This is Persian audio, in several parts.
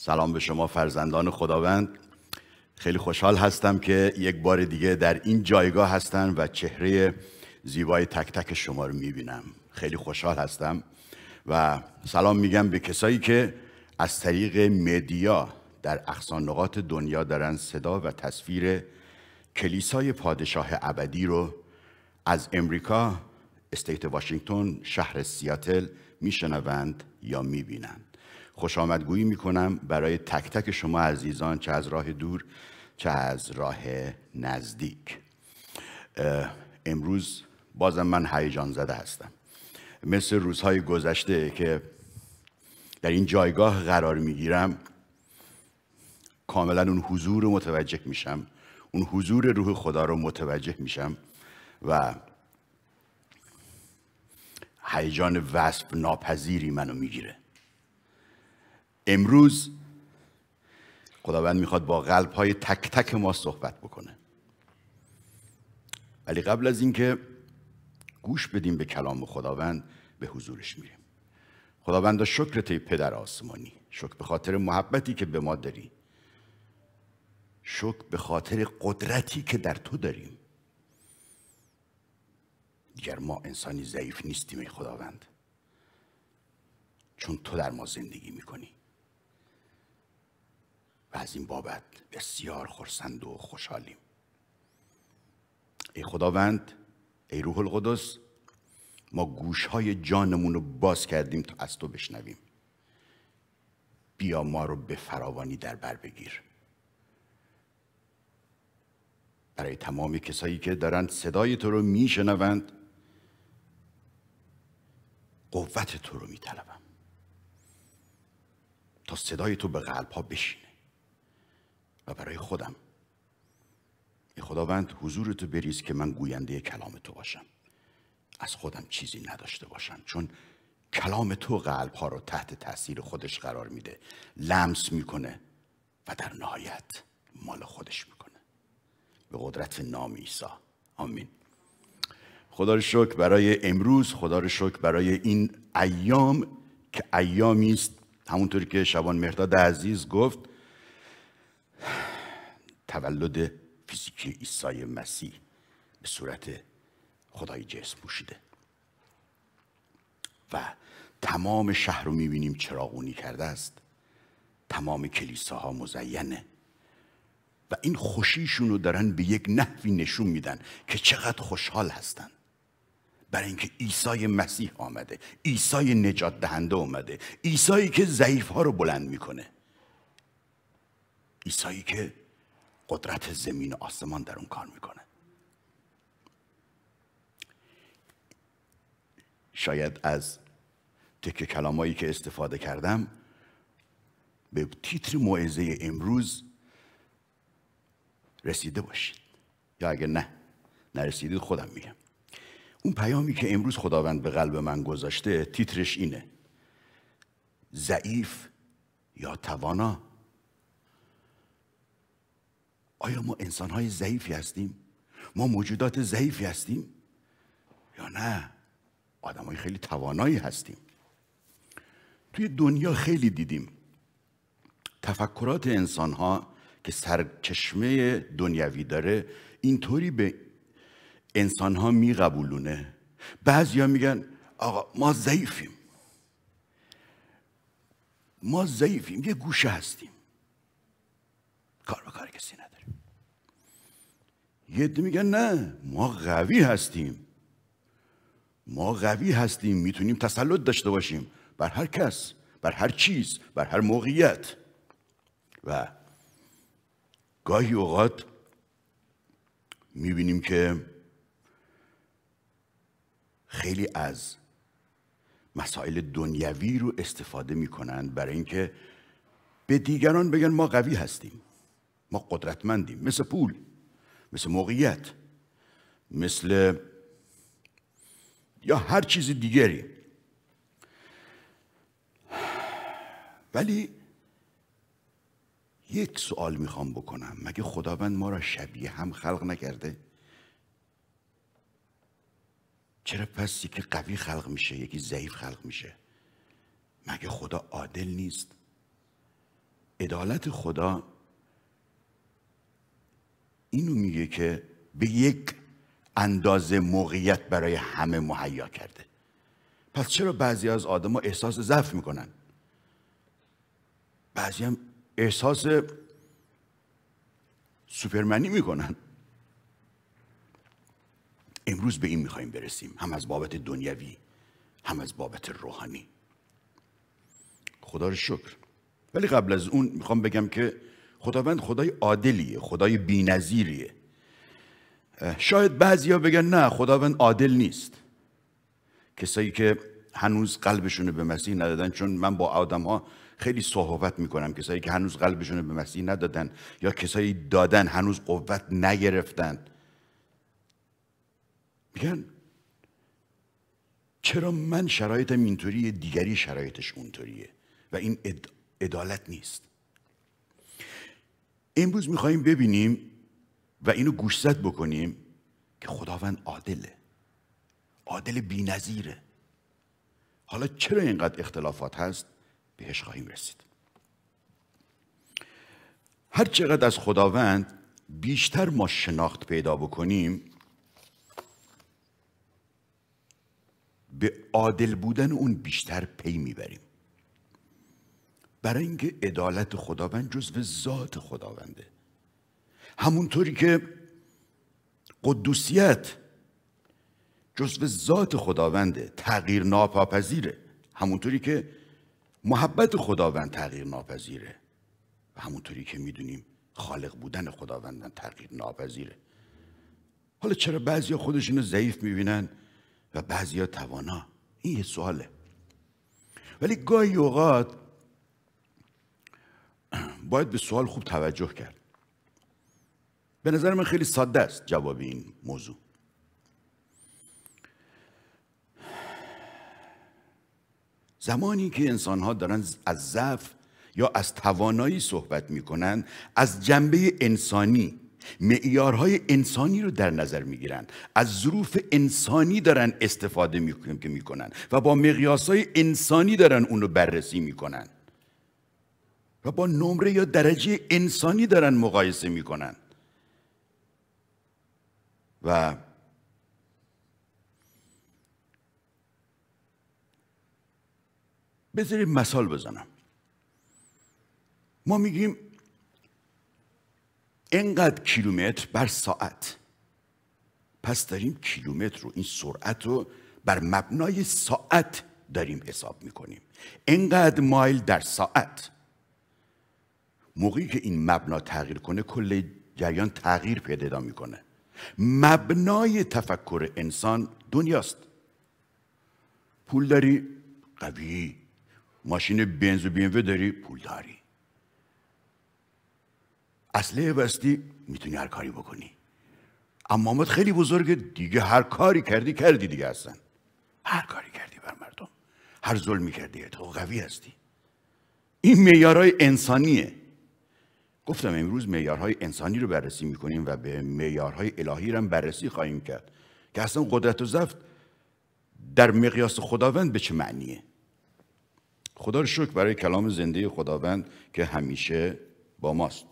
سلام به شما فرزندان خداوند خیلی خوشحال هستم که یک بار دیگه در این جایگاه هستن و چهره زیبای تک تک شما رو میبینم خیلی خوشحال هستم و سلام میگم به کسایی که از طریق مدیا در اقصان نقاط دنیا دارن صدا و تصویر کلیسای پادشاه ابدی رو از امریکا استیت واشنگتن شهر سیاتل میشنوند یا میبینند خوش آمدگویی می برای تک تک شما عزیزان چه از راه دور چه از راه نزدیک امروز بازم من هیجان زده هستم مثل روزهای گذشته که در این جایگاه قرار میگیرم کاملا اون حضور رو متوجه میشم اون حضور روح خدا رو متوجه میشم و هیجان وصف ناپذیری منو میگیره امروز خداوند میخواد با قلب های تک تک ما صحبت بکنه ولی قبل از اینکه گوش بدیم به کلام خداوند به حضورش میریم خداوند شکرت ای پدر آسمانی شکر به خاطر محبتی که به ما داری شکر به خاطر قدرتی که در تو داریم دیگر ما انسانی ضعیف نیستیم ای خداوند چون تو در ما زندگی میکنی و از این بابت بسیار خرسند و خوشحالیم ای خداوند ای روح القدس ما های جانمون رو باز کردیم تا از تو بشنویم بیا ما رو به فراوانی در بر بگیر برای تمام کسایی که دارن صدای تو رو میشنوند قوت تو رو میطلبم تا صدای تو به قلب ها و برای خودم ای خداوند حضور تو بریز که من گوینده کلام تو باشم از خودم چیزی نداشته باشم چون کلام تو قلب ها رو تحت تاثیر خودش قرار میده لمس میکنه و در نهایت مال خودش میکنه به قدرت نام عیسی آمین خدا رو شکر برای امروز خدا رو شکر برای این ایام که ایامی است همونطوری که شبان مهداد عزیز گفت تولد فیزیکی عیسی مسیح به صورت خدای جسم پوشیده و تمام شهر رو میبینیم چراغونی کرده است تمام کلیساها مزینه و این خوشیشون رو دارن به یک نحوی نشون میدن که چقدر خوشحال هستن برای اینکه عیسی مسیح آمده عیسی نجات دهنده اومده عیسی که ضعیف ها رو بلند میکنه ایسایی که قدرت زمین و آسمان در اون کار میکنه شاید از تک کلامایی که استفاده کردم به تیتر موعظه امروز رسیده باشید یا اگر نه نرسیدید خودم میگم اون پیامی که امروز خداوند به قلب من گذاشته تیترش اینه ضعیف یا توانا آیا ما انسان های ضعیفی هستیم ما موجودات ضعیفی هستیم یا نه آدم های خیلی توانایی هستیم توی دنیا خیلی دیدیم تفکرات انسان ها که سرچشمه دنیوی داره اینطوری به انسان ها میقبولونه ها میگن آقا ما ضعیفیم ما ضعیفیم یه گوشه هستیم کار به کار کسی نداره یه عده میگن نه ما قوی هستیم ما قوی هستیم میتونیم تسلط داشته باشیم بر هر کس بر هر چیز بر هر موقعیت و گاهی اوقات میبینیم که خیلی از مسائل دنیوی رو استفاده میکنند برای اینکه به دیگران بگن ما قوی هستیم ما قدرتمندیم مثل پول مثل موقعیت مثل یا هر چیز دیگری ولی یک سوال میخوام بکنم مگه خداوند ما را شبیه هم خلق نکرده چرا پس یکی قوی خلق میشه یکی ضعیف خلق میشه مگه خدا عادل نیست عدالت خدا اینو میگه که به یک اندازه موقعیت برای همه مهیا کرده پس چرا بعضی از آدم ها احساس ضعف میکنن بعضی هم احساس سوپرمنی میکنن امروز به این میخوایم برسیم هم از بابت دنیوی هم از بابت روحانی خدا رو شکر ولی قبل از اون میخوام بگم که خداوند خدای عادلیه خدای بینظیریه شاید بعضیا بگن نه خداوند عادل نیست کسایی که هنوز قلبشونو به مسیح ندادن چون من با آدم ها خیلی صحبت میکنم کسایی که هنوز قلبشونو به مسیح ندادن یا کسایی دادن هنوز قوت نگرفتن میگن چرا من شرایطم اینطوریه دیگری شرایطش اونطوریه و این عدالت نیست امروز میخواییم ببینیم و اینو گوشزد بکنیم که خداوند عادله عادل بی نظیره. حالا چرا اینقدر اختلافات هست بهش خواهیم رسید هر چقدر از خداوند بیشتر ما شناخت پیدا بکنیم به عادل بودن اون بیشتر پی میبریم برای اینکه عدالت خداوند جزو ذات خداونده همونطوری که قدوسیت جزو ذات خداونده تغییر ناپاپذیره همونطوری که محبت خداوند تغییر ناپذیره و همونطوری که میدونیم خالق بودن خداوند تغییر ناپذیره حالا چرا بعضی خودشون رو ضعیف میبینن و بعضیا توانا این یه سواله ولی گاهی اوقات باید به سوال خوب توجه کرد به نظر من خیلی ساده است جواب این موضوع زمانی که انسان ها دارن از ضعف یا از توانایی صحبت می کنند از جنبه انسانی معیارهای انسانی رو در نظر می گیرن از ظروف انسانی دارن استفاده می کنن و با مقیاسهای انسانی دارن اون رو بررسی می و با نمره یا درجه انسانی دارن مقایسه میکنن و بذارید مثال بزنم ما میگیم انقدر کیلومتر بر ساعت پس داریم کیلومتر رو این سرعت رو بر مبنای ساعت داریم حساب میکنیم انقدر مایل در ساعت موقعی که این مبنا تغییر کنه کل جریان تغییر پیدا میکنه مبنای تفکر انسان دنیاست پول داری قوی ماشین بنز و بینوه داری پول داری اصله بستی میتونی هر کاری بکنی امامت خیلی بزرگه دیگه هر کاری کردی کردی دیگه هستن هر کاری کردی بر مردم هر ظلمی کردی تو قوی هستی این میارای انسانیه گفتم امروز معیارهای انسانی رو بررسی میکنیم و به معیارهای الهی رو هم بررسی خواهیم کرد که اصلا قدرت و ضعف در مقیاس خداوند به چه معنیه خدا رو شکر برای کلام زنده خداوند که همیشه با ماست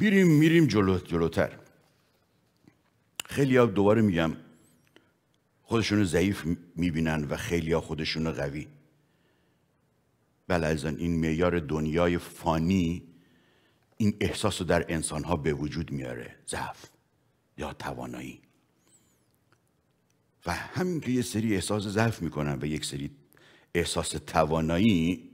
میریم میریم جلو جلوتر خیلی ها دوباره میگم خودشون ضعیف میبینن و خیلی ها خودشون قوی بله این معیار دنیای فانی این احساس رو در انسانها به وجود میاره ضعف یا توانایی و همین که یه سری احساس ضعف میکنن و یک سری احساس توانایی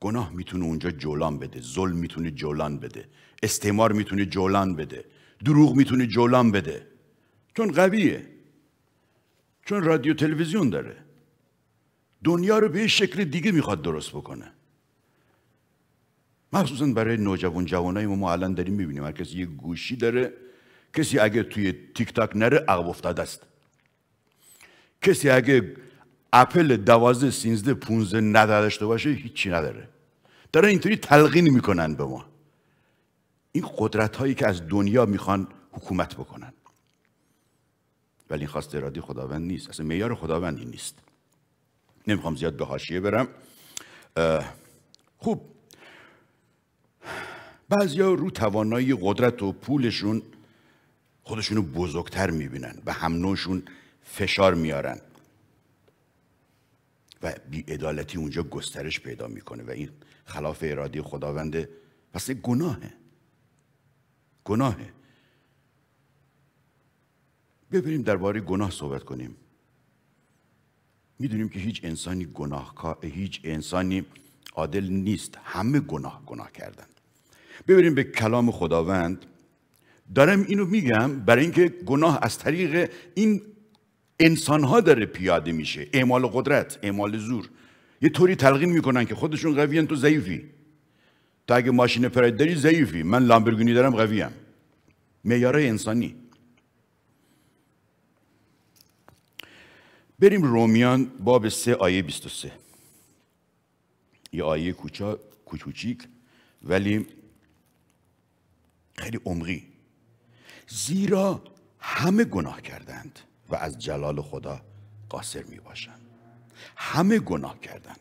گناه میتونه اونجا جولان بده ظلم میتونه جولان بده استعمار میتونه جولان بده دروغ میتونه جولان بده چون قویه چون رادیو تلویزیون داره دنیا رو به شکل دیگه میخواد درست بکنه مخصوصا برای نوجوان جوانای ما ما الان داریم میبینیم هر کسی یه گوشی داره کسی اگه توی تیک تاک نره عقب افتاده است کسی اگه اپل دوازده سینزده پونزه نداشته باشه هیچی نداره دارن اینطوری تلقین میکنن به ما این قدرت هایی که از دنیا میخوان حکومت بکنن ولی این خواست ارادی خداوند نیست اصلا میار خداوند نیست نمیخوام زیاد به حاشیه برم خوب بعضیا رو توانایی قدرت و پولشون خودشونو بزرگتر میبینن و هم فشار میارن و بیعدالتی اونجا گسترش پیدا میکنه و این خلاف ارادی خداونده پس گناهه گناهه ببینیم درباره گناه صحبت کنیم میدونیم که هیچ انسانی گناهکار هیچ انسانی عادل نیست همه گناه گناه کردن ببینیم به کلام خداوند دارم اینو میگم برای اینکه گناه از طریق این انسانها داره پیاده میشه اعمال قدرت اعمال زور یه طوری تلقین میکنن که خودشون قویان تو ضعیفی تا اگه ماشین پراید داری ضعیفی من لامبرگونی دارم قویم میاره انسانی بریم رومیان باب 3 آیه 23 یه آیه کوچا ولی خیلی عمقی زیرا همه گناه کردند و از جلال خدا قاصر می باشند همه گناه کردند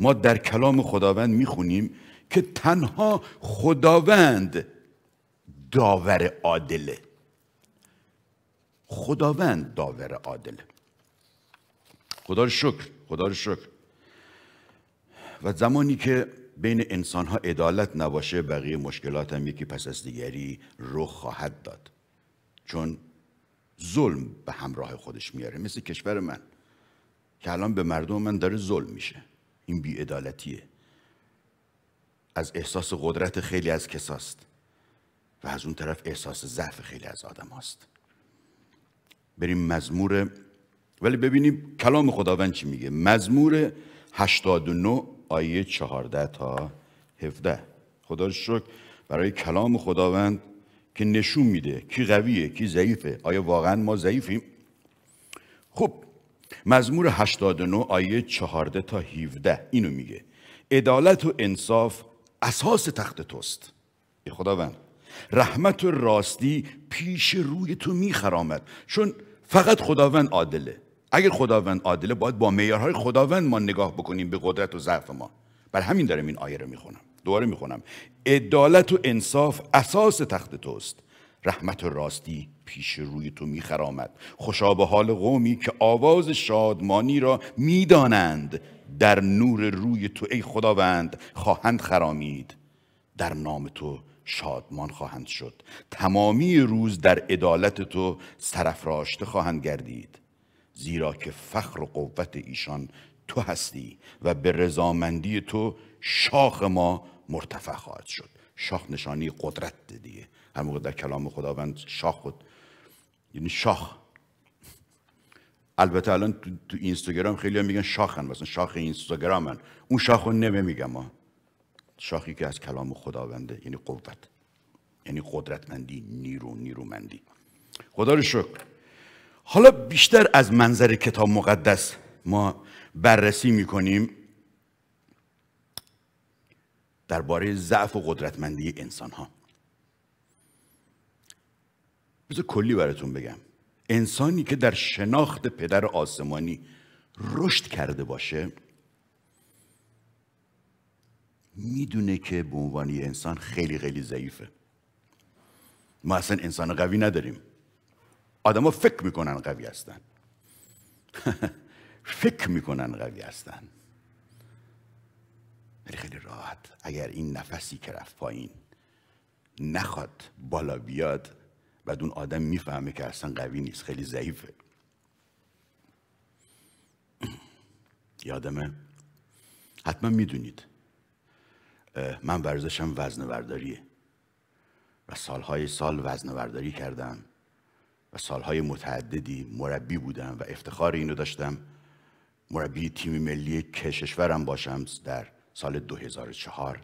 ما در کلام خداوند می خونیم که تنها خداوند داور عادله خداوند داور عادله خدا رو شکر خدا رو شکر و زمانی که بین انسان ها عدالت نباشه بقیه مشکلات هم یکی پس از دیگری رخ خواهد داد چون ظلم به همراه خودش میاره مثل کشور من که الان به مردم من داره ظلم میشه این بیعدالتیه از احساس قدرت خیلی از کساست و از اون طرف احساس ضعف خیلی از آدم هاست بریم مزمور ولی ببینیم کلام خداوند چی میگه مزمور 89 آیه 14 تا 17 خدا رو شکر برای کلام خداوند که نشون میده کی قویه کی ضعیفه آیا واقعا ما ضعیفیم خب مزمور 89 آیه 14 تا 17 اینو میگه عدالت و انصاف اساس تخت توست ای خداوند رحمت و راستی پیش روی تو میخرامد چون فقط خداوند عادله اگر خداوند عادله باید با معیارهای خداوند ما نگاه بکنیم به قدرت و ضعف ما بر همین دارم این آیه رو میخونم دوباره میخونم عدالت و انصاف اساس تخت توست رحمت و راستی پیش روی تو میخرامد خوشا به حال قومی که آواز شادمانی را میدانند در نور روی تو ای خداوند خواهند خرامید در نام تو شادمان خواهند شد تمامی روز در عدالت تو سرفراشته خواهند گردید زیرا که فخر و قوت ایشان تو هستی و به رضامندی تو شاخ ما مرتفع خواهد شد شاخ نشانی قدرت دیگه هر در کلام خداوند شاخ خود یعنی شاخ البته الان تو, اینستاگرام خیلی هم میگن شاخن مثلا شاخ اینستاگرامن اون شاخ رو نمیگم ما شاخی که از کلام خداونده یعنی قوت یعنی قدرتمندی نیرو نیرومندی خدا رو شکر حالا بیشتر از منظر کتاب مقدس ما بررسی میکنیم درباره ضعف و قدرتمندی انسان ها بذار کلی براتون بگم انسانی که در شناخت پدر آسمانی رشد کرده باشه میدونه که به عنوان انسان خیلی خیلی ضعیفه ما اصلا انسان قوی نداریم آدم فکر میکنن قوی هستن فکر میکنن قوی هستن ولی خیلی راحت اگر این نفسی که رفت پایین نخواد بالا بیاد بعد اون آدم میفهمه که اصلا قوی نیست خیلی ضعیفه یادمه حتما میدونید من ورزشم وزن برداریه و سالهای سال وزن ورداری کردم و سالهای متعددی مربی بودم و افتخار اینو داشتم مربی تیم ملی کششورم باشم در سال 2004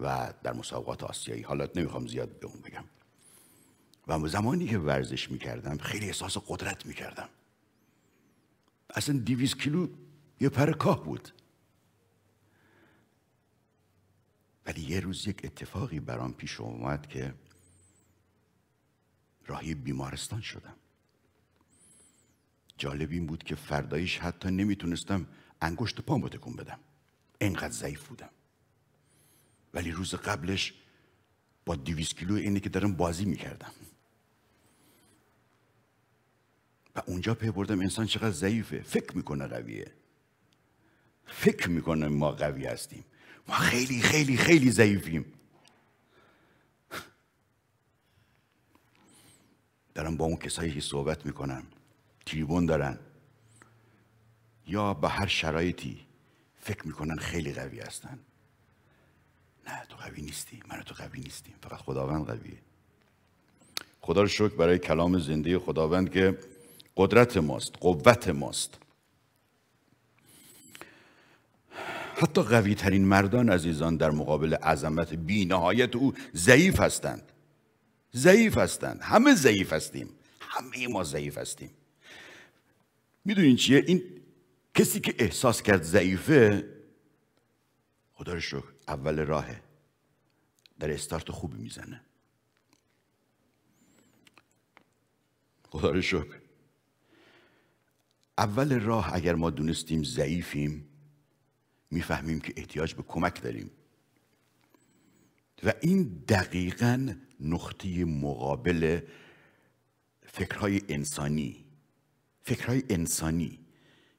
و در مسابقات آسیایی حالا نمیخوام زیاد به اون بگم و زمانی که ورزش میکردم خیلی احساس قدرت میکردم اصلا دیویز کیلو یه پر کاه بود ولی یه روز یک اتفاقی برام پیش اومد که راهی بیمارستان شدم جالب این بود که فردایش حتی نمیتونستم انگشت پام رو بدم انقدر ضعیف بودم ولی روز قبلش با دیویس کیلو اینه که دارم بازی میکردم و اونجا پی بردم انسان چقدر ضعیفه فکر میکنه قویه فکر میکنه ما قوی هستیم ما خیلی خیلی خیلی ضعیفیم دارم با اون کسایی که صحبت میکنم تریبون دارن یا به هر شرایطی فکر میکنن خیلی قوی هستن نه تو قوی نیستی من تو قوی نیستیم فقط خداوند قویه خدا رو شکر برای کلام زنده خداوند که قدرت ماست قوت ماست حتی قوی ترین مردان عزیزان در مقابل عظمت بی نهایت او ضعیف هستند ضعیف هستند همه ضعیف هستیم همه ما ضعیف هستیم میدونین چیه این کسی که احساس کرد ضعیفه خدا رو اول راهه در استارت خوبی میزنه خدا رو شکر اول راه اگر ما دونستیم ضعیفیم میفهمیم که احتیاج به کمک داریم و این دقیقا نقطه مقابل فکرهای انسانی فکرهای انسانی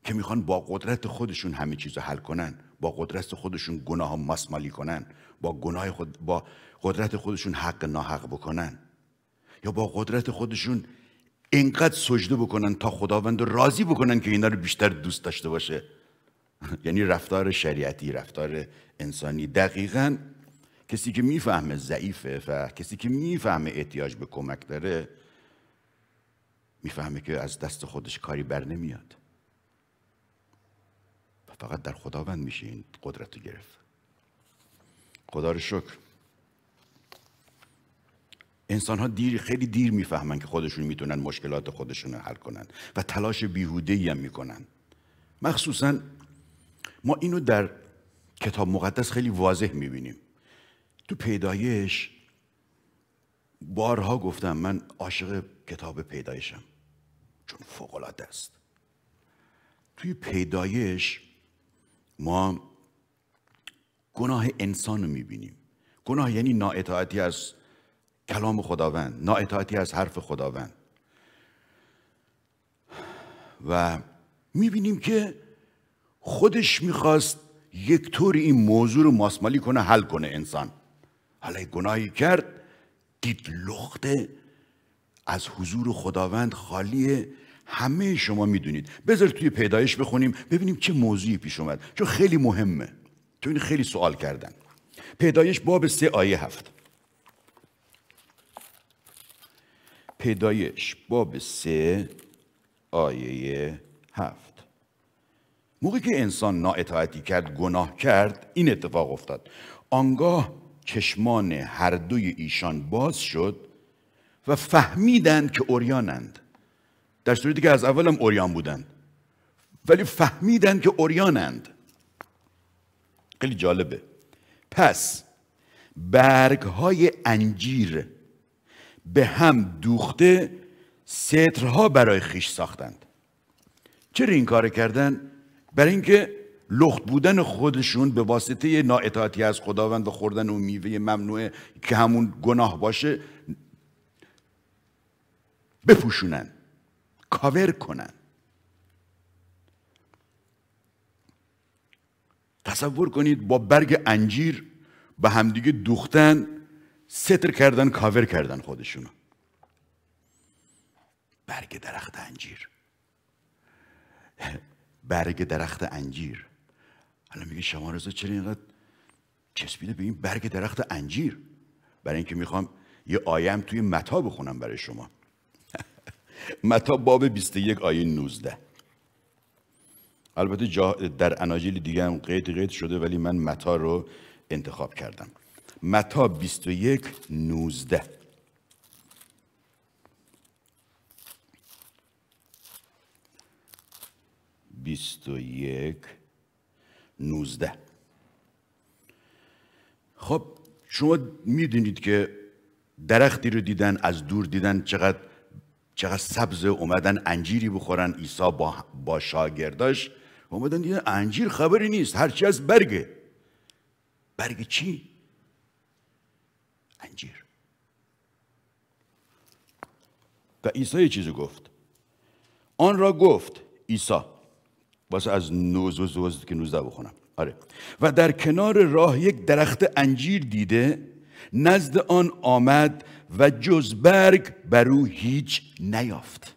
که میخوان با قدرت خودشون همه چیز رو حل کنن با قدرت خودشون گناه ها کنن با, گناه خود، با قدرت خودشون حق ناحق بکنن یا با قدرت خودشون اینقدر سجده بکنن تا خداوند رو راضی بکنن که اینا رو بیشتر دوست داشته باشه یعنی رفتار شریعتی رفتار انسانی دقیقاً کسی که میفهمه ضعیفه و کسی که میفهمه احتیاج به کمک داره میفهمه که از دست خودش کاری بر نمیاد و فقط در خداوند میشه این قدرت رو گرفت خدا رو شکر انسان ها دیر خیلی دیر میفهمن که خودشون میتونن مشکلات خودشون رو حل کنن و تلاش بیهوده هم میکنن مخصوصا ما اینو در کتاب مقدس خیلی واضح میبینیم تو پیدایش بارها گفتم من عاشق کتاب پیدایشم چون فوقالعاده است توی پیدایش ما گناه انسان رو میبینیم گناه یعنی نااطاعتی از کلام خداوند نااطاعتی از حرف خداوند و میبینیم که خودش میخواست یک طور این موضوع رو ماسمالی کنه حل کنه انسان حالا گناهی کرد دید لخته از حضور خداوند خالیه همه شما میدونید بذار توی پیدایش بخونیم ببینیم چه موضوعی پیش اومد چون خیلی مهمه این خیلی سوال کردن پیدایش باب سه آیه هفت پیدایش باب سه آیه هفت موقعی که انسان نااطاعتی کرد گناه کرد این اتفاق افتاد آنگاه چشمان هر دوی ایشان باز شد و فهمیدند که اوریانند در صورتی که از اولم اوریان بودند ولی فهمیدند که اوریانند خیلی جالبه پس برگ های انجیر به هم دوخته سترها برای خیش ساختند چرا این کار کردن؟ برای اینکه لخت بودن خودشون به واسطه نااطاعتی از خداوند و خوردن اون میوه ممنوعه که همون گناه باشه بپوشونن کاور کنن تصور کنید با برگ انجیر به همدیگه دوختن ستر کردن کاور کردن خودشونو برگ درخت انجیر برگ درخت انجیر الان میگه شما رضا چرا اینقدر چسبیده به این برگ درخت انجیر برای اینکه میخوام یه آیم توی متا بخونم برای شما متا باب 21 آیه 19 البته جا در اناجیل دیگه هم قید قید شده ولی من متا رو انتخاب کردم متا 21 19 21 19 خب شما میدونید که درختی رو دیدن از دور دیدن چقدر چقدر سبز اومدن انجیری بخورن عیسی با, با شاگرداش اومدن دیدن انجیر خبری نیست هرچی از برگه برگ چی؟ انجیر و عیسی یه چیزی گفت آن را گفت عیسی واسه از نوز و زوز که نوزده بخونم آره و در کنار راه یک درخت انجیر دیده نزد آن آمد و جز برگ بر او هیچ نیافت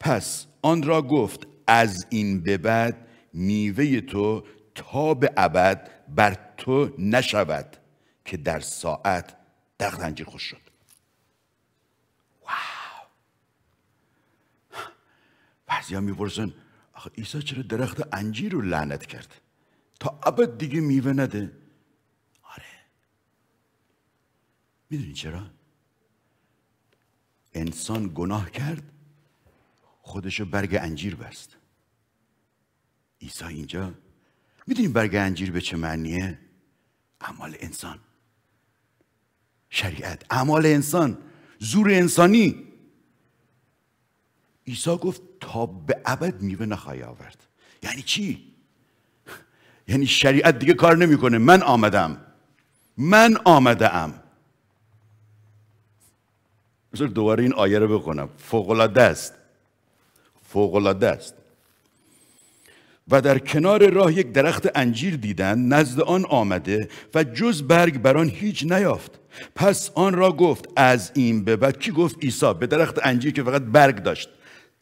پس آن را گفت از این به بعد میوه تو تا به ابد بر تو نشود که در ساعت درخت انجیر خوش شد واو بعضی ها میپرسن آخه عیسی چرا درخت انجیر رو لعنت کرد تا ابد دیگه میوه نده آره میدونی چرا انسان گناه کرد خودشو برگ انجیر بست عیسی اینجا میدونی برگ انجیر به چه معنیه اعمال انسان شریعت اعمال انسان زور انسانی عیسی گفت تا به ابد میوه نخواهی آورد یعنی چی یعنی شریعت دیگه کار نمیکنه من آمدم من آمده ام بذار دوباره این آیه رو بخونم فوقلاده است فوقلاده است و در کنار راه یک درخت انجیر دیدند نزد آن آمده و جز برگ بر آن هیچ نیافت پس آن را گفت از این به بعد کی گفت عیسی به درخت انجیر که فقط برگ داشت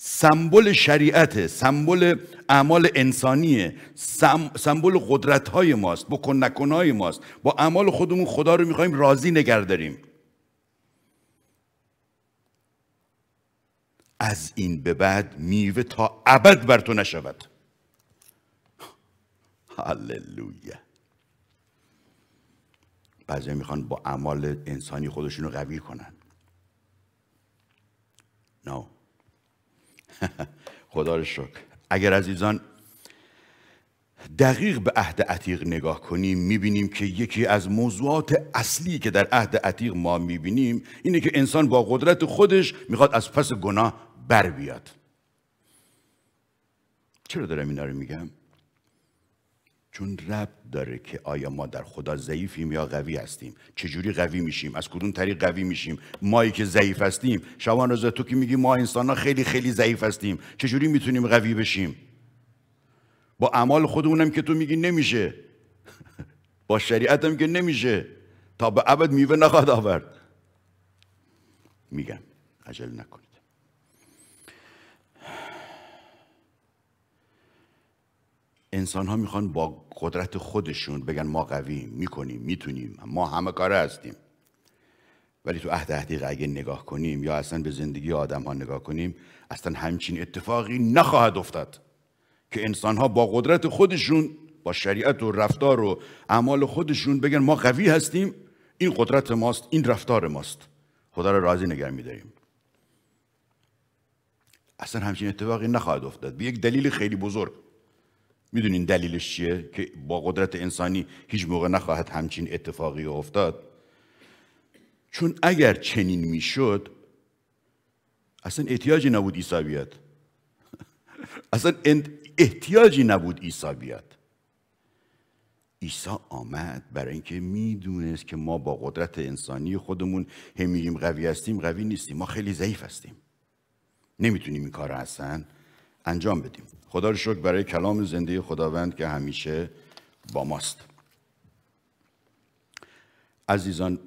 سمبل شریعته سمبل اعمال انسانیه سم، سمبل قدرت های ماست بکن نکن های ماست با اعمال خودمون خدا رو میخوایم راضی نگر داریم از این به بعد میوه تا ابد بر تو نشود هللویا بعضی میخوان با اعمال انسانی خودشون رو قوی کنن نه خدا رو شکر اگر عزیزان دقیق به عهد عتیق نگاه کنیم میبینیم که یکی از موضوعات اصلی که در عهد عتیق ما میبینیم اینه که انسان با قدرت خودش میخواد از پس گناه بر بیاد چرا دارم اینا رو میگم چون رب داره که آیا ما در خدا ضعیفیم یا قوی هستیم چجوری قوی میشیم از کدوم طریق قوی میشیم مایی که ضعیف هستیم شبان روز تو که میگی ما انسان ها خیلی خیلی ضعیف هستیم چجوری میتونیم قوی بشیم با اعمال خودمونم که تو میگی نمیشه با شریعتم که نمیشه تا به ابد میوه نخواهد آورد میگم عجل نکنید انسان ها میخوان با قدرت خودشون بگن ما قوی میکنیم میتونیم ما همه کاره هستیم ولی تو عهد عتیق اگه نگاه کنیم یا اصلا به زندگی آدم ها نگاه کنیم اصلا همچین اتفاقی نخواهد افتاد که انسان ها با قدرت خودشون با شریعت و رفتار و اعمال خودشون بگن ما قوی هستیم این قدرت ماست این رفتار ماست خدا را راضی نگه میداریم اصلا همچین اتفاقی نخواهد افتاد به یک دلیل خیلی بزرگ میدونین دلیلش چیه که با قدرت انسانی هیچ موقع نخواهد همچین اتفاقی افتاد چون اگر چنین میشد اصلا احتیاجی نبود عیسی بیاد اصلا احتیاجی نبود عیسی بیاد عیسی آمد برای اینکه میدونست که ما با قدرت انسانی خودمون هم قوی هستیم قوی نیستیم ما خیلی ضعیف هستیم نمیتونیم این کار اصلا انجام بدیم خدا رو شکر برای کلام زنده خداوند که همیشه با ماست عزیزان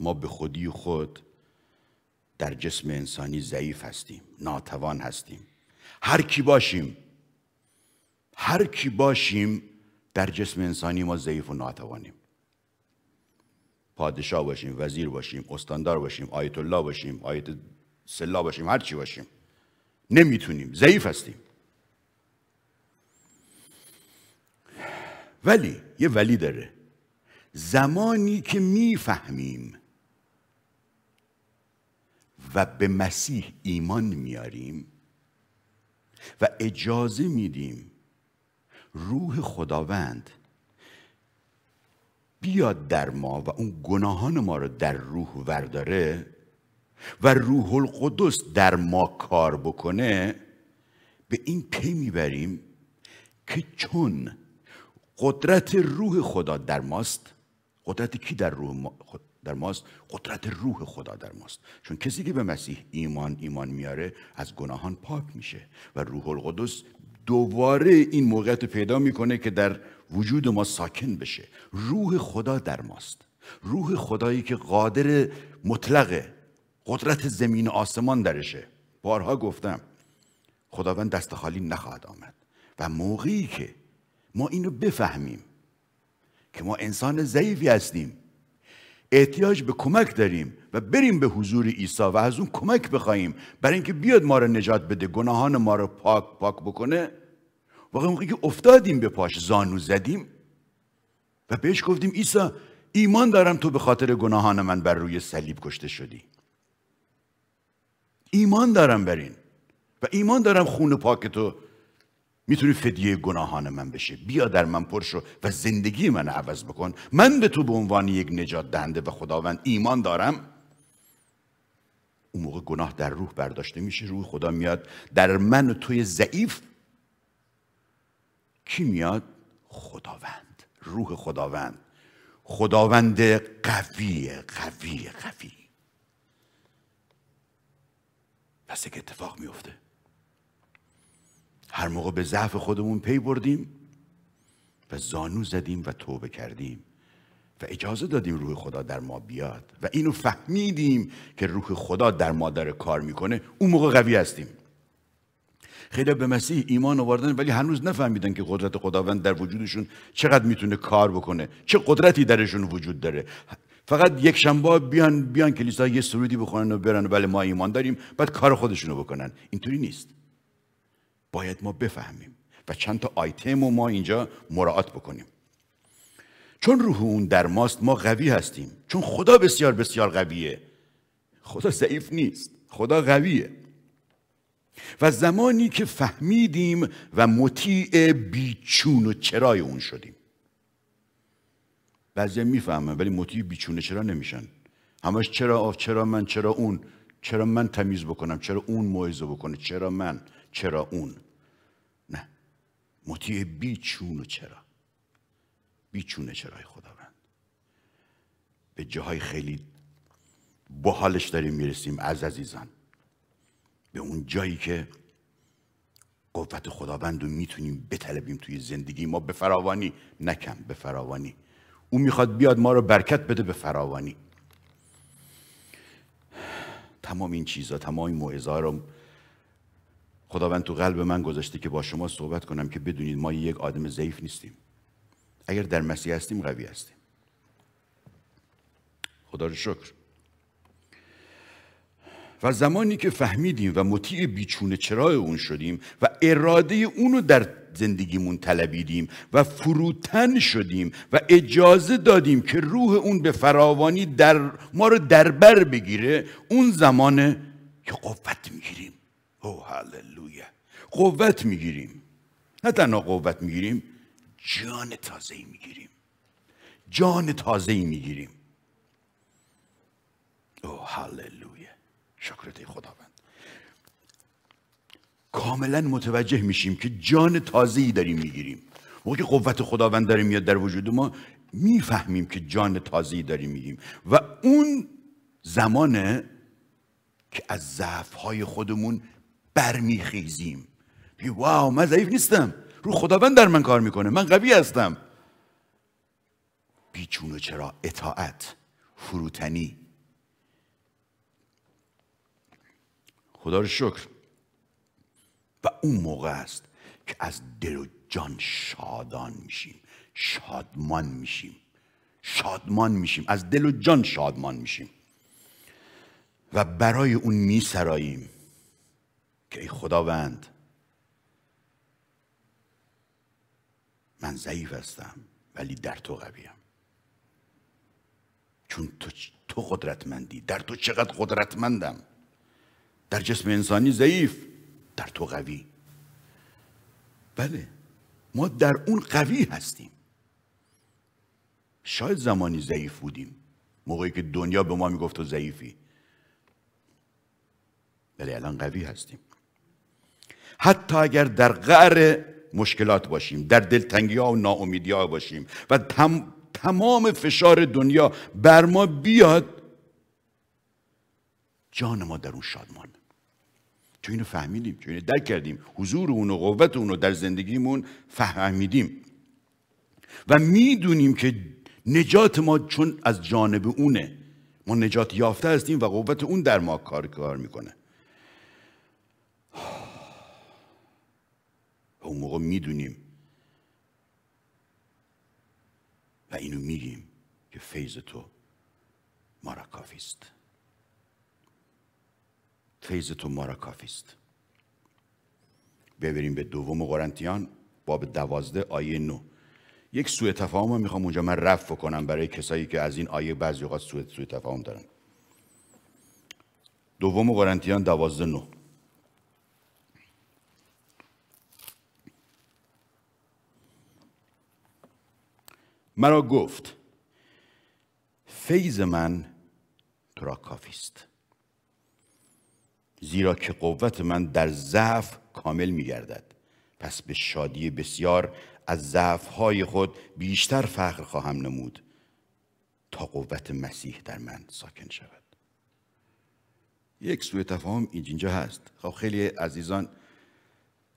ما به خودی خود در جسم انسانی ضعیف هستیم ناتوان هستیم هر کی باشیم هر کی باشیم در جسم انسانی ما ضعیف و ناتوانیم پادشاه باشیم وزیر باشیم استاندار باشیم آیت الله باشیم آیت سلا باشیم هر چی باشیم نمیتونیم ضعیف هستیم ولی یه ولی داره زمانی که میفهمیم و به مسیح ایمان میاریم و اجازه میدیم روح خداوند بیاد در ما و اون گناهان ما رو در روح ورداره و روح القدس در ما کار بکنه به این پی میبریم که چون قدرت روح خدا در ماست قدرت کی در روح ما در ماست قدرت روح خدا در ماست چون کسی که به مسیح ایمان ایمان میاره از گناهان پاک میشه و روح القدس دوباره این موقعیت پیدا میکنه که در وجود ما ساکن بشه روح خدا در ماست روح خدایی که قادر مطلقه قدرت زمین آسمان درشه بارها گفتم خداوند دست خالی نخواهد آمد و موقعی که ما اینو بفهمیم که ما انسان ضعیفی هستیم احتیاج به کمک داریم و بریم به حضور عیسی و از اون کمک بخوایم برای اینکه بیاد ما رو نجات بده گناهان ما رو پاک پاک بکنه واقعا موقعی که افتادیم به پاش زانو زدیم و بهش گفتیم عیسی ایمان دارم تو به خاطر گناهان من بر روی صلیب کشته شدی ایمان دارم بر این و ایمان دارم خون پاک تو میتونی فدیه گناهان من بشه بیا در من پرشو و زندگی من عوض بکن من به تو به عنوان یک نجات دهنده و خداوند ایمان دارم اون موقع گناه در روح برداشته میشه روح خدا میاد در من و توی ضعیف کی میاد خداوند روح خداوند خداوند قوی قوی قوی پس یک اتفاق میفته هر موقع به ضعف خودمون پی بردیم و زانو زدیم و توبه کردیم و اجازه دادیم روح خدا در ما بیاد و اینو فهمیدیم که روح خدا در ما داره کار میکنه اون موقع قوی هستیم خیلی به مسیح ایمان آوردن ولی هنوز نفهمیدن که قدرت خداوند در وجودشون چقدر میتونه کار بکنه چه قدرتی درشون وجود داره فقط یک شنبه بیان بیان کلیسا یه سرودی بخونن و برن ولی ما ایمان داریم بعد کار خودشونو بکنن اینطوری نیست باید ما بفهمیم و چند تا آیتم رو ما اینجا مراعات بکنیم چون روح اون در ماست ما قوی هستیم چون خدا بسیار بسیار قویه خدا ضعیف نیست خدا قویه و زمانی که فهمیدیم و مطیع بیچون و چرای اون شدیم بعضی میفهمن ولی مطیع بیچونه چرا نمیشن همش چرا آف چرا من چرا اون چرا من تمیز بکنم چرا اون موعظه بکنه چرا من چرا اون نه مطیع بیچونه چرا بیچونه چرای خداوند به جاهای خیلی باحالش داریم میرسیم از عزیزان به اون جایی که قوت خداوند رو میتونیم بطلبیم توی زندگی ما به فراوانی نکم به فراوانی او میخواد بیاد ما رو برکت بده به فراوانی تمام این چیزا تمام این موعظه رو خداوند تو قلب من گذاشته که با شما صحبت کنم که بدونید ما یک آدم ضعیف نیستیم اگر در مسیح هستیم قوی هستیم خدا رو شکر و زمانی که فهمیدیم و مطیع بیچونه چرای اون شدیم و اراده اونو در زندگیمون طلبیدیم و فروتن شدیم و اجازه دادیم که روح اون به فراوانی در ما رو دربر بگیره اون زمان که قوت میگیریم او هللویا قوت میگیریم نه تنها قوت میگیریم جان تازه ای میگیریم جان تازه ای میگیریم او هللویا شکرت خداوند کاملا متوجه میشیم که جان تازه‌ای داریم میگیریم که قوت خداوند داره میاد در وجود ما میفهمیم که جان تازه‌ای داریم میگیریم و اون زمانه که از های خودمون برمیخیزیم بی واو من ضعیف نیستم رو خداوند در من کار میکنه من قوی هستم بیچون و چرا اطاعت فروتنی خدا رو شکر و اون موقع است که از دل و جان شادان میشیم شادمان میشیم شادمان میشیم از دل و جان شادمان میشیم و برای اون میسراییم که ای خداوند من ضعیف هستم ولی در تو قویم چون تو, تو قدرتمندی در تو چقدر قدرتمندم در جسم انسانی ضعیف در تو قوی بله ما در اون قوی هستیم شاید زمانی ضعیف بودیم موقعی که دنیا به ما میگفت تو ضعیفی ولی الان قوی هستیم حتی اگر در قعر مشکلات باشیم در دلتنگی ها و ناامیدی ها باشیم و تمام فشار دنیا بر ما بیاد جان ما در اون شادمان تو اینو فهمیدیم تو اینو درک کردیم حضور اون و قوت اون رو در زندگیمون فهمیدیم و میدونیم که نجات ما چون از جانب اونه ما نجات یافته هستیم و قوت اون در ما کار کار میکنه و اون موقع میدونیم و اینو میگیم که فیض تو ما را است فیض تو ما را کافی است ببریم به دوم قرنتیان باب دوازده آیه نو یک سوء تفاهم رو میخوام اونجا من رفع کنم برای کسایی که از این آیه بعضی اوقات سوء سوء تفاهم دارن دوم قرنتیان دوازده نو مرا گفت فیض من تو را کافی است زیرا که قوت من در ضعف کامل می گردد پس به شادی بسیار از های خود بیشتر فخر خواهم نمود تا قوت مسیح در من ساکن شود یک سوء تفاهم اینجا هست خب خیلی عزیزان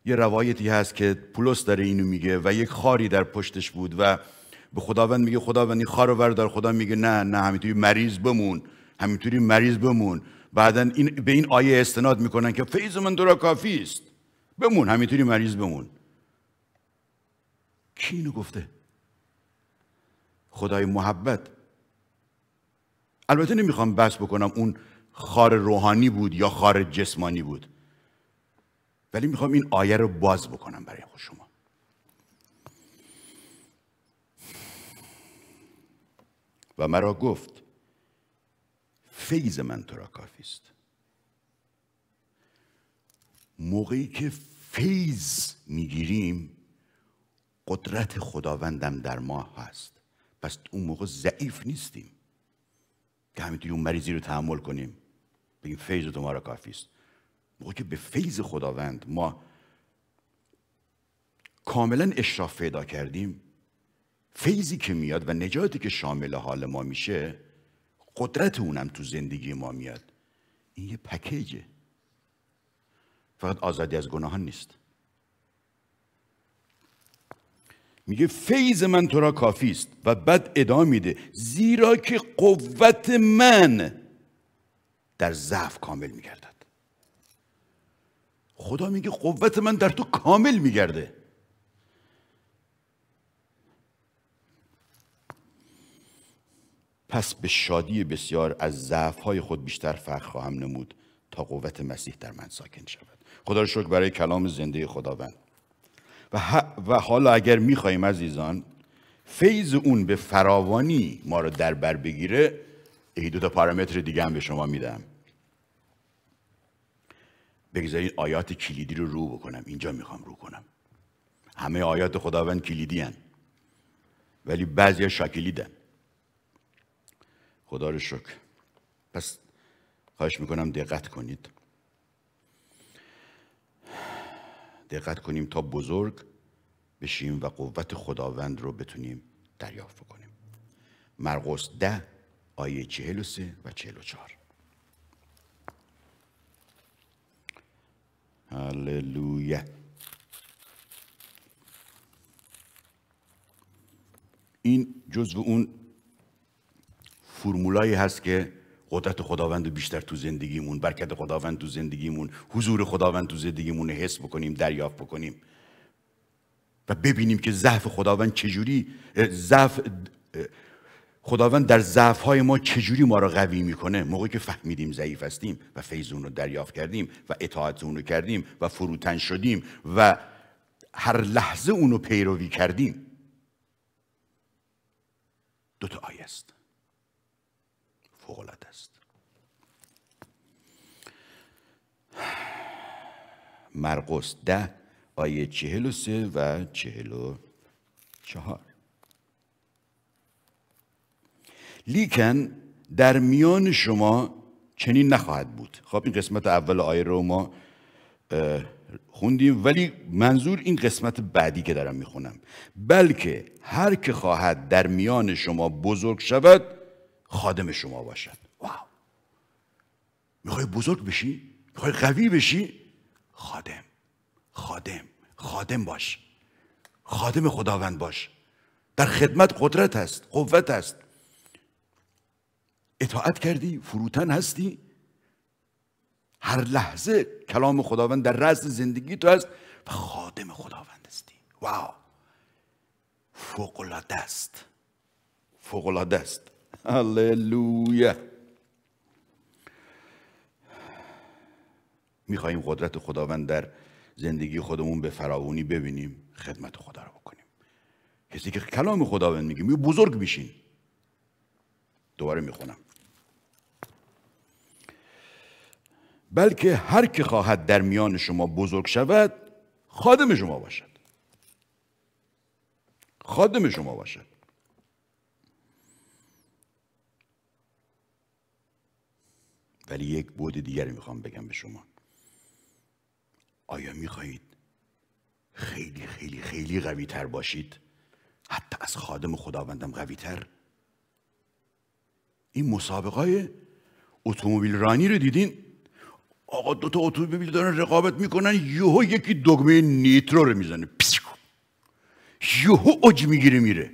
یه روایتی هست که پولس داره اینو میگه و یک خاری در پشتش بود و به خداوند میگه خداوند این خارو بردار خدا میگه نه نه همینطوری مریض بمون همینطوری مریض بمون بعدا به این آیه استناد میکنن که فیض من تو کافی است بمون همینطوری مریض بمون کی اینو گفته خدای محبت البته نمیخوام بحث بکنم اون خار روحانی بود یا خار جسمانی بود ولی میخوام این آیه رو باز بکنم برای خود شما و مرا گفت فیض من تو را کافی است موقعی که فیض میگیریم قدرت خداوندم در ما هست پس اون موقع ضعیف نیستیم که همینطوری اون مریضی رو تحمل کنیم بگیم فیض تو ما را کافی است موقعی که به فیض خداوند ما کاملا اشراف پیدا کردیم فیضی که میاد و نجاتی که شامل حال ما میشه قدرت اونم تو زندگی ما میاد این یه پکیجه فقط آزادی از گناهان نیست میگه فیض من تو را کافی است و بعد ادامه میده زیرا که قوت من در ضعف کامل میگردد خدا میگه قوت من در تو کامل میگرده پس به شادی بسیار از های خود بیشتر فرق خواهم نمود تا قوت مسیح در من ساکن شود خدا رو شکر برای کلام زنده خداوند و, و حالا اگر میخواییم عزیزان فیض اون به فراوانی ما رو در بر بگیره یکی دو تا پارامتر دیگه هم به شما میدم بگذارید آیات کلیدی رو رو بکنم اینجا میخوام رو کنم همه آیات خداوند کلیدی هن. ولی بعضی شاکلیدن خدا رو شکر پس خواهش میکنم دقت کنید دقت کنیم تا بزرگ بشیم و قوت خداوند رو بتونیم دریافت کنیم مرقس ده آیه چهل و سه و چهل و چهار هللویا این جزو اون فرمولایی هست که قدرت خداوند بیشتر تو زندگیمون برکت خداوند تو زندگیمون حضور خداوند تو زندگیمون حس بکنیم دریافت بکنیم و ببینیم که ضعف خداوند چجوری ضعف خداوند در ضعف های ما چجوری ما را قوی میکنه موقعی که فهمیدیم ضعیف هستیم و فیض اون رو دریافت کردیم و اطاعت اون رو کردیم و فروتن شدیم و هر لحظه اون رو پیروی کردیم دو تا آیه است فوقلاد است مرقس ده آیه چهل و سه و چهل و چهار لیکن در میان شما چنین نخواهد بود خب این قسمت اول آیه رو ما خوندیم ولی منظور این قسمت بعدی که دارم میخونم بلکه هر که خواهد در میان شما بزرگ شود خادم شما باشد واو میخوای بزرگ بشی میخوای قوی بشی خادم خادم خادم باش خادم خداوند باش در خدمت قدرت هست قوت هست اطاعت کردی فروتن هستی هر لحظه کلام خداوند در رست زندگی تو هست و خادم خداوند هستی واو فوقلاده است فوقلاده است هللویا میخواییم قدرت خداوند در زندگی خودمون به فراوانی ببینیم خدمت خدا رو بکنیم کسی که کلام خداوند میگه میگه بزرگ میشین دوباره میخونم بلکه هر که خواهد در میان شما بزرگ شود خادم شما باشد خادم شما باشد ولی یک بود دیگر میخوام بگم به شما آیا میخواهید خیلی خیلی خیلی قوی تر باشید حتی از خادم خداوندم قوی تر این مسابقه های اتومبیل رانی رو دیدین آقا دو تا اتومبیل دارن رقابت میکنن یهو یکی دکمه نیترو رو میزنه یهو اوج میگیره میره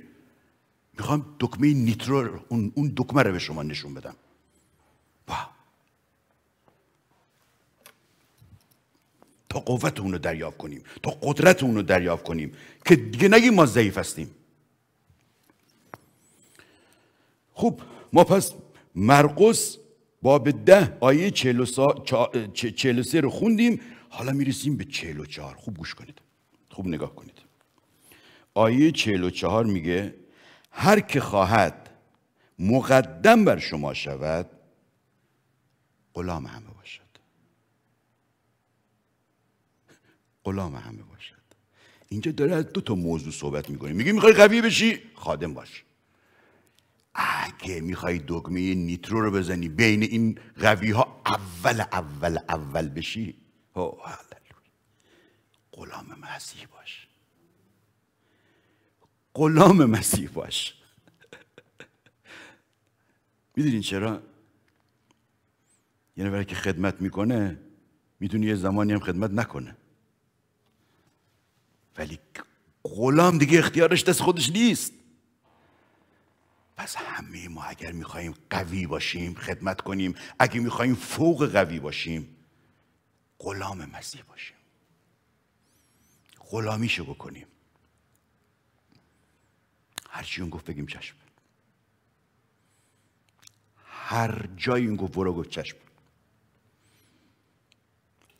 میخوام دکمه نیترو اون دکمه رو به شما نشون بدم قوت اون رو دریافت کنیم تا قدرت اون رو دریافت کنیم که دیگه نگیم ما ضعیف هستیم خوب ما پس مرقس باب ده آیه 43 رو خوندیم حالا میرسیم به 44 خوب گوش کنید خوب نگاه کنید آیه 44 میگه هر که خواهد مقدم بر شما شود غلام همه غلام همه باشد اینجا داره از دو تا موضوع صحبت میکنه میگه میخوای قوی بشی خادم باش اگه میخوای دکمه نیترو رو بزنی بین این قوی ها اول اول اول بشی او غلام مسیح باش غلام مسیح باش میدونین چرا یه نفر که خدمت میکنه میتونی یه زمانی هم خدمت نکنه ولی غلام دیگه اختیارش دست خودش نیست پس همه ما اگر میخواییم قوی باشیم خدمت کنیم اگر میخواییم فوق قوی باشیم غلام مسیح باشیم غلامیشو بکنیم هرچی اون گفت بگیم چشم هر جایی اون گفت برو گفت چشم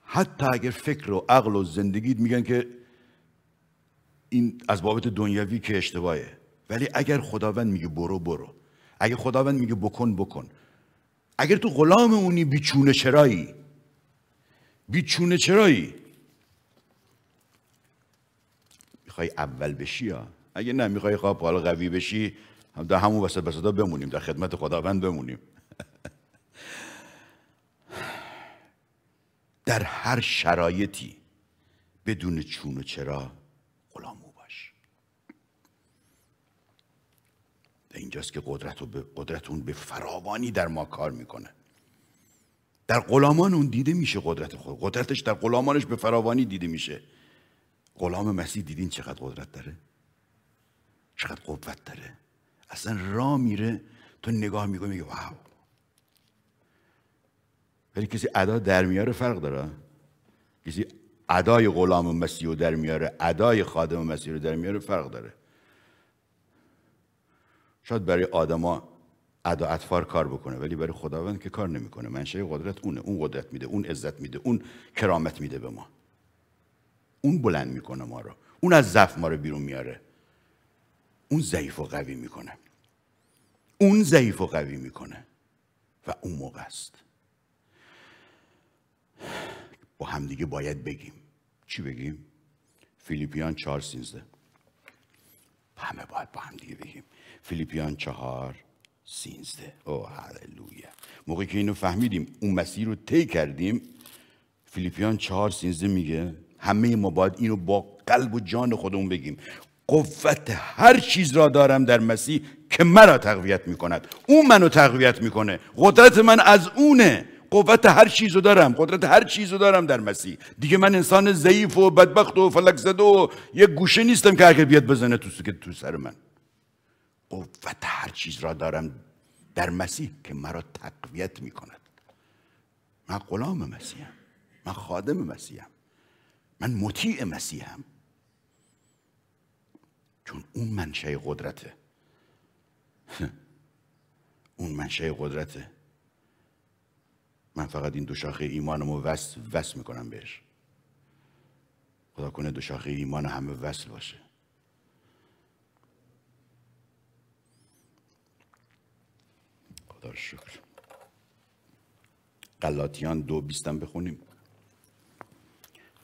حتی اگر فکر و عقل و زندگیت میگن که این از بابت دنیاوی که اشتباهه ولی اگر خداوند میگه برو برو اگر خداوند میگه بکن بکن اگر تو غلام اونی بیچونه چرایی بیچونه چرایی میخوای اول بشی یا اگه نه میخوای خواب حالا قوی بشی هم در همون وسط بسطا بمونیم در خدمت خداوند بمونیم در هر شرایطی بدون چون و چرا اینجاست که قدرت و به اون به فراوانی در ما کار میکنه در غلامان اون دیده میشه قدرت خود قدرتش در غلامانش به فراوانی دیده میشه غلام مسیح دیدین چقدر قدرت داره چقدر قوت داره اصلا را میره تو نگاه میکنی میگه واو ولی کسی ادا در میاره فرق داره کسی ادای غلام مسیح رو در میاره ادای خادم مسیح رو در فرق داره شاید برای آدما ادا اطفار کار بکنه ولی برای خداوند که کار نمیکنه منشأ قدرت اونه اون قدرت میده اون عزت میده اون کرامت میده به ما اون بلند میکنه ما رو اون از ضعف ما رو بیرون میاره اون ضعیف و قوی میکنه اون ضعیف و قوی میکنه و اون موقع است با همدیگه باید بگیم چی بگیم؟ فیلیپیان 4 سینزده همه باید با همدیگه بگیم فیلیپیان چهار سینزده او هللویا موقعی که اینو فهمیدیم اون مسیر رو طی کردیم فیلیپیان چهار سینزده میگه همه ما باید اینو با قلب و جان خودمون بگیم قوت هر چیز را دارم در مسیح که مرا تقویت میکند اون منو تقویت میکنه قدرت من از اونه قوت هر چیز رو دارم قدرت هر چیز رو دارم در مسیح دیگه من انسان ضعیف و بدبخت و فلک زده و یه گوشه نیستم که بیاد بزنه تو سر من قوت هر چیز را دارم در مسیح که مرا تقویت می کند من غلام مسیحم من خادم مسیحم من مطیع مسیحم چون اون منشه قدرته اون منشه قدرته من فقط این دو شاخه ایمانمو وصل وصل میکنم بهش خدا کنه دو شاخه ایمان همه وصل باشه شکر غلاطیان دو بیستم بخونیم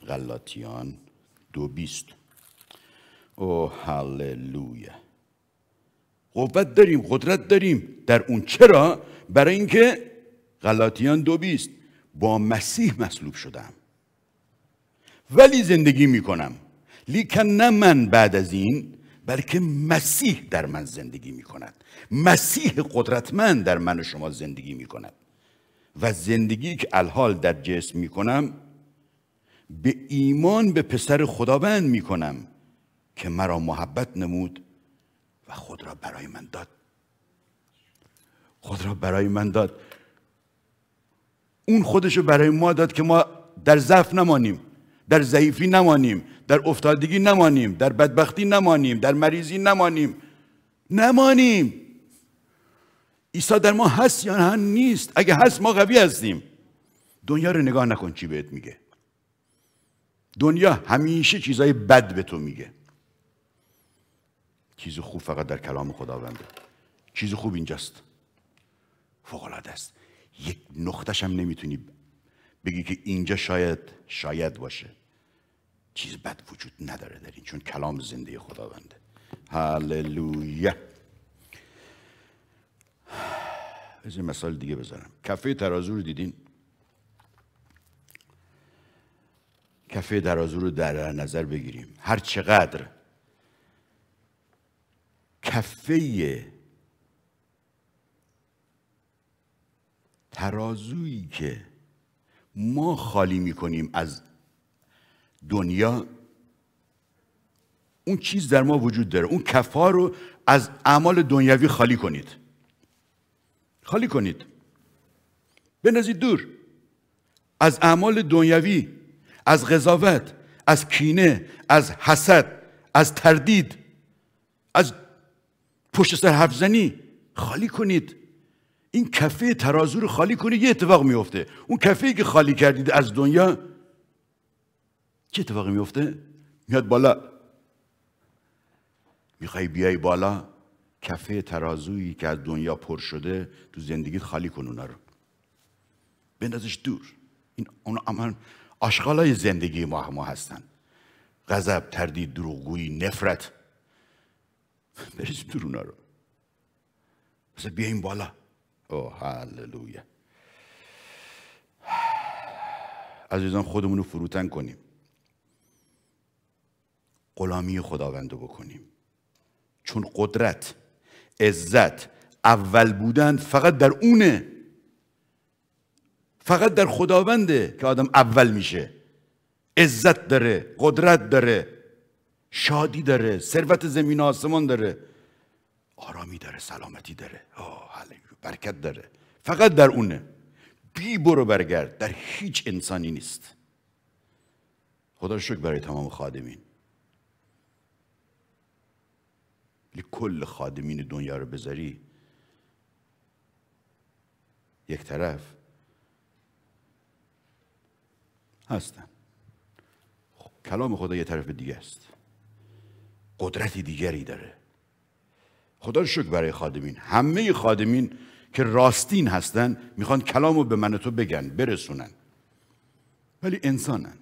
غلاطیان دو بیست او هللویا قوت داریم قدرت داریم در اون چرا برای اینکه غلاطیان دو بیست با مسیح مصلوب شدم ولی زندگی میکنم لیکن نه من بعد از این بلکه مسیح در من زندگی می کند مسیح قدرتمند در من و شما زندگی می کند و زندگی که الحال در جسم می کنم به ایمان به پسر خداوند می کنم که مرا محبت نمود و خود را برای من داد خود را برای من داد اون خودش رو برای ما داد که ما در ضعف نمانیم در ضعیفی نمانیم در افتادگی نمانیم در بدبختی نمانیم در مریضی نمانیم نمانیم عیسی در ما هست یا نه نیست اگه هست ما قوی هستیم دنیا رو نگاه نکن چی بهت میگه دنیا همیشه چیزای بد به تو میگه چیز خوب فقط در کلام خداونده چیز خوب اینجاست فوق است یک نقطش هم نمیتونی بگی که اینجا شاید شاید باشه چیز بد وجود نداره در این چون کلام زنده خداونده هللویا از این مثال دیگه بزنم کفه ترازو رو دیدین کفه ترازو رو در نظر بگیریم هر چقدر کفه ترازویی که ما خالی میکنیم از دنیا اون چیز در ما وجود داره اون کفا رو از اعمال دنیوی خالی کنید خالی کنید بنازید دور از اعمال دنیوی از قضاوت از کینه از حسد از تردید از پشت سر خالی کنید این کفه ترازو رو خالی کنی یه اتفاق میفته اون کفه که خالی کردید از دنیا چه اتفاقی میفته میاد بالا میخوای بیای بالا کفه ترازویی که از دنیا پر شده تو زندگی خالی کن اونا رو بندازش دور این اون امن اشغالای زندگی ما هم هستن غضب تردید دروغگویی نفرت بریز دور اونا رو بیایم بالا او هللویا عزیزان خودمون رو فروتن کنیم غلامی خداوندو بکنیم چون قدرت عزت اول بودن فقط در اونه فقط در خداونده که آدم اول میشه عزت داره قدرت داره شادی داره ثروت زمین آسمان داره آرامی داره سلامتی داره آه برکت داره فقط در اونه بی برو برگرد در هیچ انسانی نیست خدا شکر برای تمام خادمین کل خادمین دنیا رو بذاری یک طرف هستن کلام خدا یه طرف دیگه است قدرتی دیگری داره خدا شکر برای خادمین همه خادمین که راستین هستن میخوان کلامو به من تو بگن برسونن ولی انسانن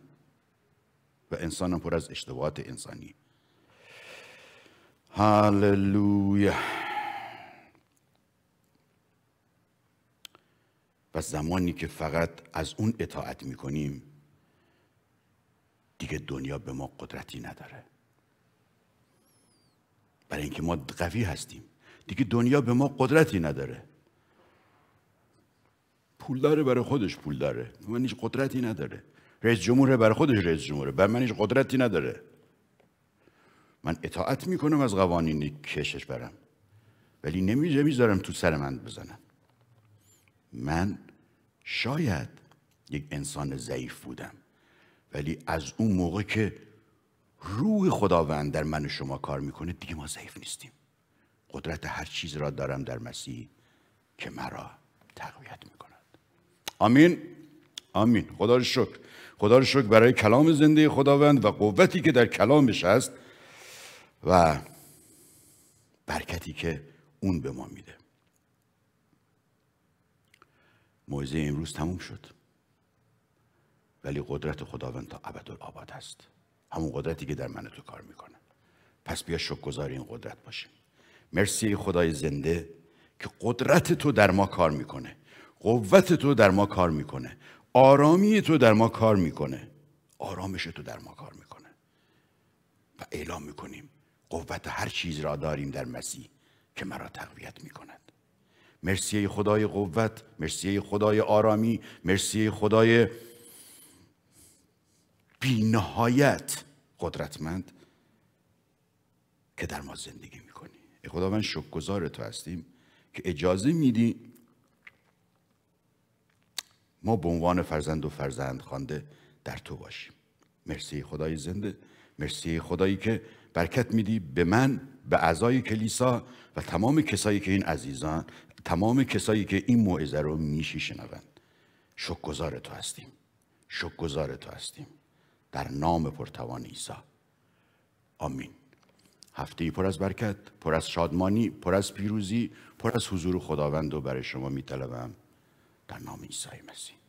و انسانم پر از اشتباهات انسانی هللویا و زمانی که فقط از اون اطاعت میکنیم دیگه دنیا به ما قدرتی نداره برای اینکه ما قوی هستیم دیگه دنیا به ما قدرتی نداره پول داره برای خودش پول داره من هیچ قدرتی نداره رئیس جمهور برای خودش رئیس جمهوره بر من هیچ قدرتی نداره من اطاعت میکنم از قوانین کشش برم ولی نمیجه میذارم تو سر من بزنم. من شاید یک انسان ضعیف بودم ولی از اون موقع که روح خداوند در من و شما کار میکنه دیگه ما ضعیف نیستیم قدرت هر چیز را دارم در مسیح که مرا تقویت میکنه آمین آمین خدا رو شکر خدا رو شکر برای کلام زنده خداوند و قوتی که در کلامش هست و برکتی که اون به ما میده موعظه امروز تموم شد ولی قدرت خداوند تا ابدالآباد هست همون قدرتی که در من تو کار میکنه پس بیا شکرگزار این قدرت باشیم مرسی خدای زنده که قدرت تو در ما کار میکنه قوت تو در ما کار میکنه آرامی تو در ما کار میکنه آرامش تو در ما کار میکنه و اعلام میکنیم قوت هر چیز را داریم در مسیح که مرا تقویت میکند مرسی خدای قوت مرسی خدای آرامی مرسی خدای بینهایت قدرتمند که در ما زندگی میکنی ای خداوند شکرگزار تو هستیم که اجازه میدی ما به عنوان فرزند و فرزند خوانده در تو باشیم مرسی خدای زنده مرسی خدایی که برکت میدی به من به اعضای کلیسا و تمام کسایی که این عزیزان تمام کسایی که این موعظه رو میشی شنوند شکرگزار تو هستیم شکرگزار تو هستیم در نام پرتوان عیسی آمین هفته پر از برکت پر از شادمانی پر از پیروزی پر از حضور خداوند رو برای شما میطلبم نامم اسماعیل